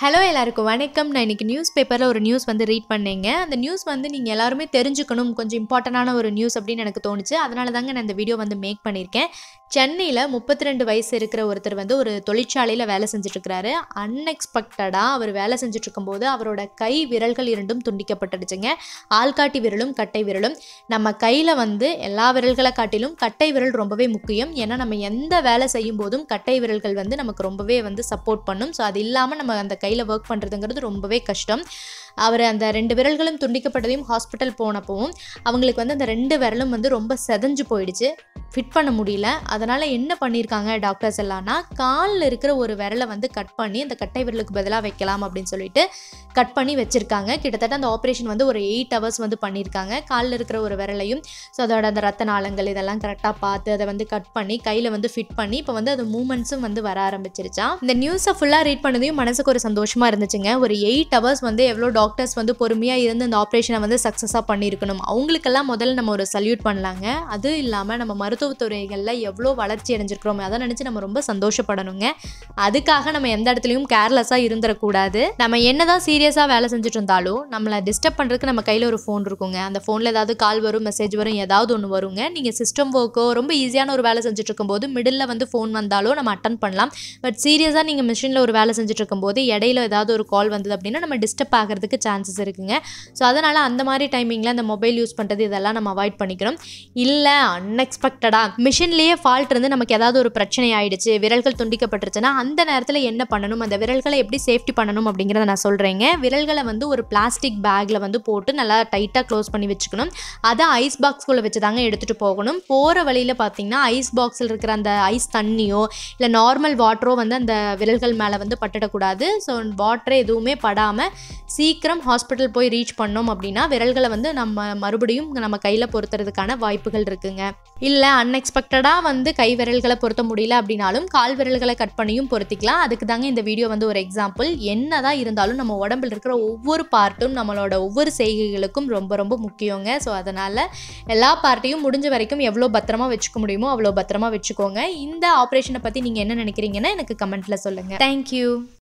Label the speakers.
Speaker 1: hello எல்லாருக்கும் வணக்கம் நான் இன்றைக்கி நியூஸ் பேப்பரில் ஒரு நியூஸ் வந்து ரீட் பண்ணேங்க அந்த நியூஸ் வந்து நீங்கள் எல்லாருமே தெரிஞ்சுக்கணும் கொஞ்சம் இம்பார்ட்டண்டான ஒரு நியூஸ் அப்படின்னு எனக்கு தோணுச்சு அதனால தாங்க நான் இந்த வீடியோ வந்து மேக் பண்ணியிருக்கேன் சென்னையில் முப்பத்தி ரெண்டு வயசு இருக்கிற ஒருத்தர் வந்து ஒரு தொழிற்சாலையில் வேலை செஞ்சுட்ருக்கிறாரு அன்எக்ஸ்பெக்டடாக அவர் வேலை செஞ்சுட்ருக்கும்போது அவரோட கை விரல்கள் இரண்டும் துண்டிக்கப்பட்டுடுச்சுங்க ஆள்காட்டி விரலும் கட்டை விரலும் நம்ம கையில் வந்து எல்லா விரல்களை காட்டிலும் கட்டை விரல் ரொம்பவே முக்கியம் ஏன்னா நம்ம எந்த வேலை செய்யும் போதும் கட்டை விரல்கள் வந்து நமக்கு ரொம்பவே வந்து சப்போர்ட் பண்ணும் ஸோ அது இல்லாமல் நம்ம அந்த கையில் ஒர்க் பண்ணுறதுங்கிறது ரொம்பவே கஷ்டம் அவர் அந்த ரெண்டு விரல்களும் துண்டிக்கப்பட்டதையும் ஹாஸ்பிட்டல் போனப்பவும் அவங்களுக்கு வந்து அந்த ரெண்டு விரலும் வந்து ரொம்ப செதஞ்சு போயிடுச்சு ஃபிட் பண்ண முடியல அதனால் என்ன பண்ணியிருக்காங்க டாக்டர்ஸ் எல்லாம்னா காலில் இருக்கிற ஒரு விரலை வந்து கட் பண்ணி அந்த கட்டை விரலுக்கு பதிலாக வைக்கலாம் அப்படின்னு சொல்லிட்டு கட் பண்ணி வச்சுருக்காங்க கிட்டத்தட்ட அந்த ஆப்ரேஷன் வந்து ஒரு எயிட் ஹவர்ஸ் வந்து பண்ணியிருக்காங்க காலில் இருக்கிற ஒரு விரலையும் ஸோ அதோட அந்த ரத்த நாளங்கள் இதெல்லாம் கரெக்டாக பார்த்து அதை வந்து கட் பண்ணி கையில் வந்து ஃபிட் பண்ணி இப்போ வந்து அது மூமெண்ட்ஸும் வந்து வர ஆரம்பிச்சிருச்சா இந்த நியூஸை ஃபுல்லாக ரீட் பண்ணதையும் மனசுக்கு ஒரு சந்தோஷமாக இருந்துச்சுங்க ஒரு எயிட் ஹவர்ஸ் வந்து எவ்வளோ டாக்டர்ஸ் வந்து பொறுமையாக இருந்து அந்த ஆப்ரேஷனை வந்து சக்ஸஸாக பண்ணியிருக்கணும் அவங்களுக்கெல்லாம் முதல்ல நம்ம ஒரு சல்யூட் பண்ணலாங்க அது இல்லாமல் நம்ம மருத்துவ மருத்துவத்துறைகளில் எவ்வளோ வளர்ச்சி அடைஞ்சிருக்கிறோமோ அதை நினச்சி நம்ம ரொம்ப சந்தோஷப்படணுங்க அதுக்காக நம்ம எந்த இடத்துலையும் கேர்லெஸ்ஸாக இருந்துடக்கூடாது நம்ம என்ன தான் சீரியஸாக வேலை செஞ்சுட்டு இருந்தாலும் நம்மளை டிஸ்டர்ப் பண்ணுறதுக்கு நம்ம கையில் ஒரு ஃபோன் இருக்குங்க அந்த ஃபோனில் ஏதாவது கால் வரும் மெசேஜ் வரும் ஏதாவது ஒன்று வருங்க நீங்கள் சிஸ்டம் ஒர்க்கோ ரொம்ப ஈஸியான ஒரு வேலை செஞ்சுட்டு இருக்கும்போது மிடில் வந்து ஃபோன் வந்தாலும் நம்ம அட்டன் பண்ணலாம் பட் சீரியஸாக நீங்கள் மிஷினில் ஒரு வேலை செஞ்சுட்டு இருக்கும்போது இடையில ஏதாவது ஒரு கால் வந்தது அப்படின்னா நம்ம டிஸ்டர்ப் ஆகிறதுக்கு சான்சஸ் இருக்குங்க ஸோ அதனால் அந்த மாதிரி டைமிங்கில் அந்த மொபைல் யூஸ் பண்ணுறது இதெல்லாம் நம்ம அவாய்ட் பண்ணிக்கிறோம் இல்லை அன்எக்ஸ்பெக்ட் கரெக்டடா மிஷின்லயே ஃபால்ட் இருந்து நமக்கு ஏதாவது ஒரு பிரச்சனை ஆயிடுச்சு விரல்கள் துண்டிக்கப்பட்டுருச்சுன்னா அந்த நேரத்தில் என்ன பண்ணணும் அந்த விரல்களை எப்படி சேஃப்டி பண்ணணும் அப்படிங்கிறத நான் சொல்கிறேங்க விரல்களை வந்து ஒரு பிளாஸ்டிக் பேக்கில் வந்து போட்டு நல்லா டைட்டாக க்ளோஸ் பண்ணி வச்சுக்கணும் அதை ஐஸ் பாக்ஸ்குள்ளே வச்சு தாங்க எடுத்துகிட்டு போகணும் போகிற வழியில் பார்த்தீங்கன்னா ஐஸ் பாக்ஸில் இருக்கிற அந்த ஐஸ் தண்ணியோ இல்லை நார்மல் வாட்டரோ வந்து அந்த விரல்கள் மேலே வந்து பட்டுடக்கூடாது ஸோ வாட்டரே எதுவுமே படாமல் சீக்கிரம் ஹாஸ்பிட்டல் போய் ரீச் பண்ணோம் அப்படின்னா விரல்களை வந்து நம்ம மறுபடியும் நம்ம கையில் பொறுத்துறதுக்கான வாய்ப்புகள் இருக்குங்க இல்லை அன்எக்ஸ்பெக்டடாக வந்து கை விரல்களை பொருத்த முடியல அப்படின்னாலும் கால் விரல்களை கட் பண்ணியும் பொருத்திக்கலாம் அதுக்கு தாங்க இந்த வீடியோ வந்து ஒரு எக்ஸாம்பிள் என்ன தான் இருந்தாலும் நம்ம உடம்புல இருக்கிற ஒவ்வொரு பார்ட்டும் நம்மளோட ஒவ்வொரு செய்கைகளுக்கும் ரொம்ப ரொம்ப முக்கியங்க ஸோ அதனால் எல்லா பார்ட்டையும் முடிஞ்ச வரைக்கும் எவ்வளோ பத்திரமா வச்சுக்க முடியுமோ அவ்வளோ பத்திரமா வச்சுக்கோங்க இந்த ஆப்ரேஷனை பற்றி நீங்கள் என்ன நினைக்கிறீங்கன்னா எனக்கு கமெண்ட்டில் சொல்லுங்கள் தேங்க்யூ